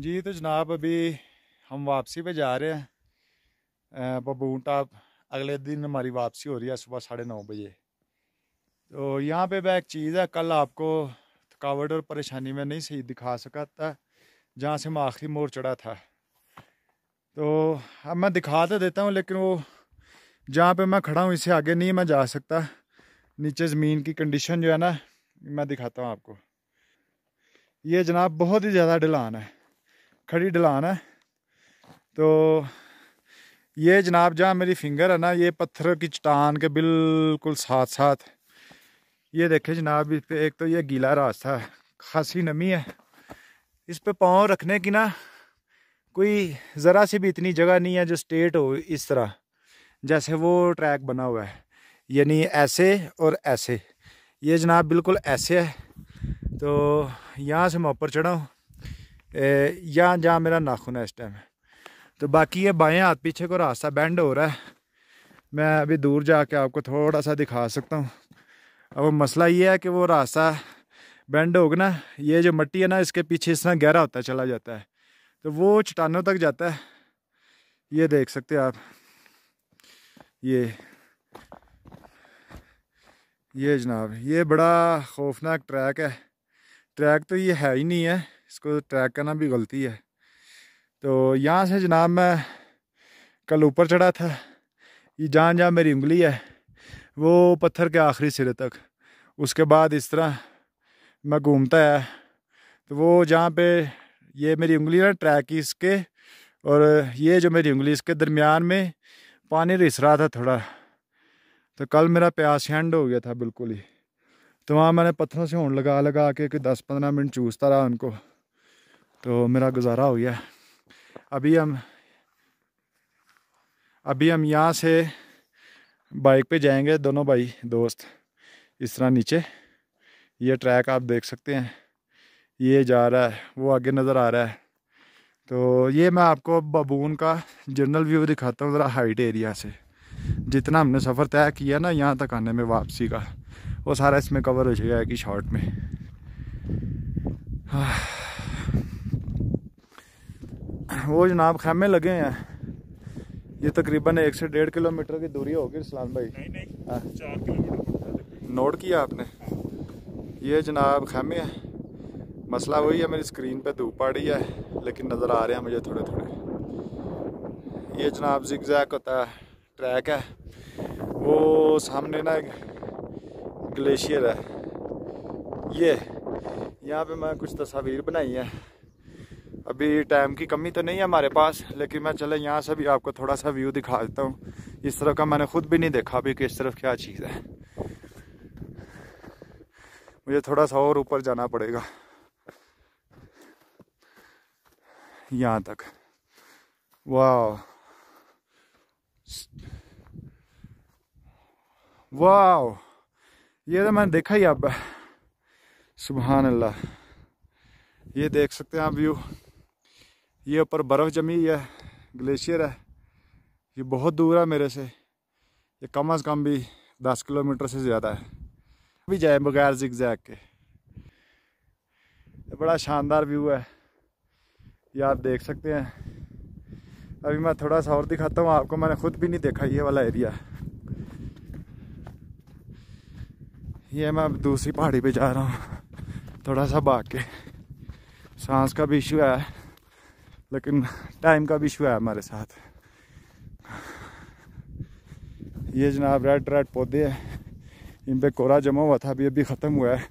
जी तो जनाब अभी हम वापसी पे जा रहे हैं बबून टाप अगले दिन हमारी वापसी हो रही है सुबह साढ़े नौ बजे तो यहाँ पे मैं एक चीज़ है कल आपको थकावट और परेशानी में नहीं सही दिखा सका था जहाँ से मैं आखिरी मोड़ चढ़ा था तो अब मैं दिखा तो देता हूँ लेकिन वो जहाँ पे मैं खड़ा हूँ इससे आगे नहीं मैं जा सकता नीचे ज़मीन की कंडीशन जो है ना मैं दिखाता हूँ आपको ये जनाब बहुत ही ज़्यादा डिलान है खड़ी ढलान है तो ये जनाब जहाँ मेरी फिंगर है ना ये पत्थर की चट्टान के बिल्कुल साथ साथ ये देखे जनाब इस पर एक तो ये गीला रास्ता है खासी नमी है इस पे पाँव रखने की ना कोई ज़रा सी भी इतनी जगह नहीं है जो स्टेट हो इस तरह जैसे वो ट्रैक बना हुआ है यानी ऐसे और ऐसे ये जनाब बिल्कुल ऐसे है तो यहाँ से मैं ऊपर चढ़ा यहाँ जहाँ मेरा नाखून है इस टाइम तो बाकी ये बाएं हाथ पीछे को रास्ता बैंड हो रहा है मैं अभी दूर जाके आपको थोड़ा सा दिखा सकता हूँ अब मसला ये है कि वो रास्ता बैंड होगा ना ये जो मट्टी है ना इसके पीछे इस तरह गहरा होता चला जाता है तो वो चट्टानों तक जाता है ये देख सकते आप ये ये जनाब ये बड़ा खौफनाक ट्रैक है ट्रैक तो ये है ही नहीं है इसको ट्रैक करना भी गलती है तो यहाँ से जनाब मैं कल ऊपर चढ़ा था ये जहाँ जहाँ मेरी उंगली है वो पत्थर के आखिरी सिरे तक उसके बाद इस तरह मैं घूमता है तो वो जहाँ पे ये मेरी उंगली ना ट्रैक की इसके और ये जो मेरी उंगली इसके दरमियान में पानी रिस रहा था थोड़ा तो कल मेरा प्यास हैंड हो गया था बिल्कुल ही तो वहाँ मैंने पत्थरों से होन लगा लगा के कि दस पंद्रह मिनट चूसता रहा उनको तो मेरा गुज़ारा हो गया अभी हम अभी हम यहाँ से बाइक पे जाएंगे दोनों भाई दोस्त इस तरह नीचे ये ट्रैक आप देख सकते हैं ये जा रहा है वो आगे नज़र आ रहा है तो ये मैं आपको बबून का जनरल व्यू दिखाता हूँ ज़रा हाइट एरिया से जितना हमने सफ़र तय किया ना यहाँ तक आने में वापसी का वो सारा इसमें कवर हो जाएगा कि शॉर्ट में हाँ वो जनाब खेमे लगे हैं ये तकरीबन एक से डेढ़ किलोमीटर की दूरी होगी इस्लाम भाई नहीं, नहीं, हाँ। नोट किया आपने ये जनाब खेमे हैं मसला वही है मेरी स्क्रीन पे धूप आ रही है लेकिन नज़र आ रहे हैं मुझे थोड़े थोड़े ये जनाब जिक जैक होता है ट्रैक है वो सामने ना एक ग्लेशियर है ये यहाँ पे मैं कुछ तस्वीर बनाई है अभी टाइम की कमी तो नहीं है हमारे पास लेकिन मैं चले यहाँ से भी आपको थोड़ा सा व्यू दिखा देता हूँ इस तरफ का मैंने खुद भी नहीं देखा अभी कि इस तरफ क्या चीज़ है मुझे थोड़ा सा और ऊपर जाना पड़ेगा यहाँ तक वाह वाह ये तो मैंने देखा ही अब सुबहान अल्लाह ये देख सकते हैं आप व्यू ये ऊपर बर्फ़ जमी है ग्लेशियर है ये बहुत दूर है मेरे से ये कम से कम भी दस किलोमीटर से ज़्यादा है भी जाए बगैर जिग जैग के ये बड़ा शानदार व्यू है ये आप देख सकते हैं अभी मैं थोड़ा सा और दिखाता हूँ आपको मैंने खुद भी नहीं देखा ये वाला एरिया ये मैं दूसरी पहाड़ी पे जा रहा हूँ थोड़ा सा भाग के सांस का भी इशू है लेकिन टाइम का भी इशू है हमारे साथ ये जनाब रेड रेड पौधे हैं इन पर कोरा जमा हुआ था अभी अभी ख़त्म हुआ है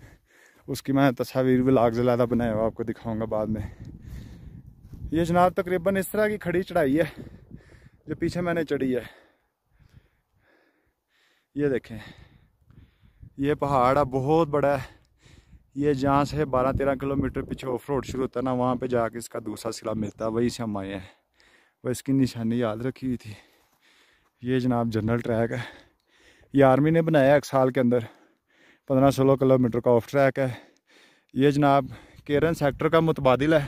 उसकी मैं तस्वीर भी लाग ज़्यादा बनाया हुआ आपको दिखाऊंगा बाद में ये जनाब तकरीबन इस तरह की खड़ी चढ़ाई है जो पीछे मैंने चढ़ी है ये देखें ये पहाड़ है बहुत बड़ा है ये जहाँ से बारह तेरह किलोमीटर पीछे ऑफ रोड शुरू होता ना वहाँ पे जाके इसका दूसरा सिला मिलता है वहीं से हम आए हैं वह इसकी निशानी याद रखी हुई थी ये जनाब जनरल ट्रैक है ये आर्मी ने बनाया एक साल के अंदर पंद्रह सोलह किलोमीटर का ऑफ ट्रैक है ये जनाब केरन सेक्टर का मुतबादल है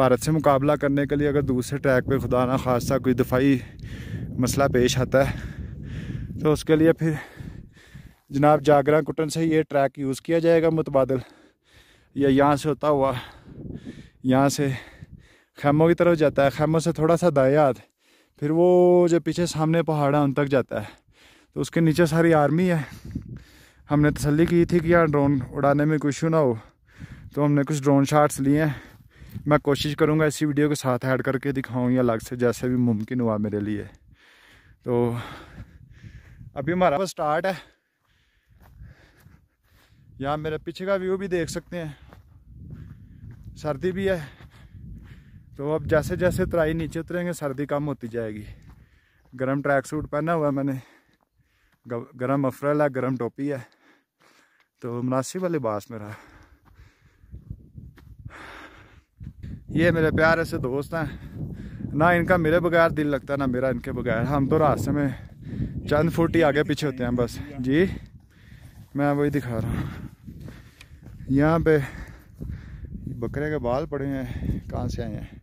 भारत से मुकाबला करने के लिए अगर दूसरे ट्रैक पर खुदा ना खासा कोई दफाई मसला पेश आता है तो उसके लिए फिर जनाब जागरा कुटन से ये ट्रैक यूज़ किया जाएगा मुतबादल या यहाँ से होता हुआ यहाँ से खैमों की तरफ जाता है खैमों से थोड़ा सा दायाद फिर वो जो पीछे सामने पहाड़ा उन तक जाता है तो उसके नीचे सारी आर्मी है हमने तसली की थी कि यार ड्रोन उड़ाने में कुछ ना हो तो हमने कुछ ड्रोन शार्ट्स लिए हैं मैं कोशिश करूँगा इसी वीडियो के साथ ऐड करके दिखाऊँ या अलग से जैसे भी मुमकिन हुआ मेरे लिए तो अभी हमारा स्टार्ट है यहाँ मेरा पीछे का व्यू भी देख सकते हैं सर्दी भी है तो अब जैसे जैसे तराई नीचे उतरेंगे सर्दी कम होती जाएगी गर्म ट्रैक सूट पहना हुआ है मैंने गर्म अफरल है गर्म टोपी है तो मुनासिब लिबास मेरा ये मेरे प्यार ऐसे दोस्त हैं ना इनका मेरे बगैर दिल लगता है ना मेरा इनके बगैर हम तो रास्ते में चंद फुट ही आगे पीछे होते हैं बस जी मैं वही दिखा रहा हूँ यहाँ पे बकरे के बाल पड़े हैं कहाँ से आए हैं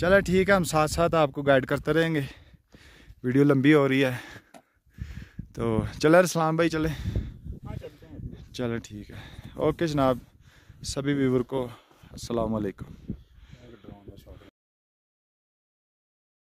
चलो ठीक है हम साथ साथ आपको गाइड करते रहेंगे वीडियो लंबी हो रही है तो चले सलाम भाई चले हाँ, चलो ठीक है ओके जनाब सभी व्यूवर को असलकुम